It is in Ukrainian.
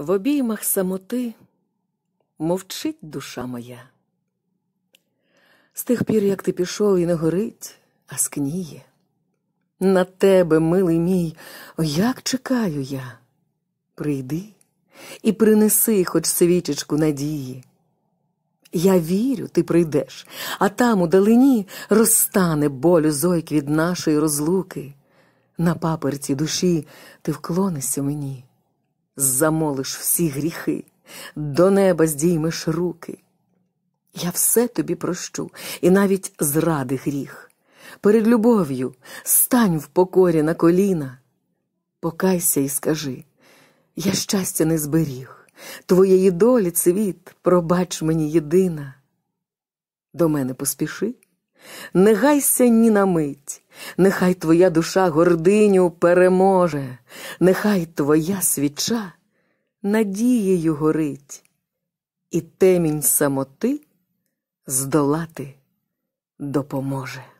В обіймах самоти мовчить душа моя. З тих пір, як ти пішов, і не горить, а скніє. На тебе, милий мій, о, як чекаю я. Прийди і принеси хоч свічечку надії. Я вірю, ти прийдеш, а там у далині розстане болю зойк від нашої розлуки. На паперці душі ти вклонишся мені замолиш всі гріхи, до неба здіймеш руки. Я все тобі прощу, і навіть зради гріх. Перед любов'ю стань в покорі на коліна, покайся і скажи я щастя не зберіг, твоєї долі цвіт, пробач мені єдина. До мене поспіши, не гайся ні на мить нехай твоя душа гординю переможе, нехай твоя свіча надією горить, і темінь самоти здолати допоможе.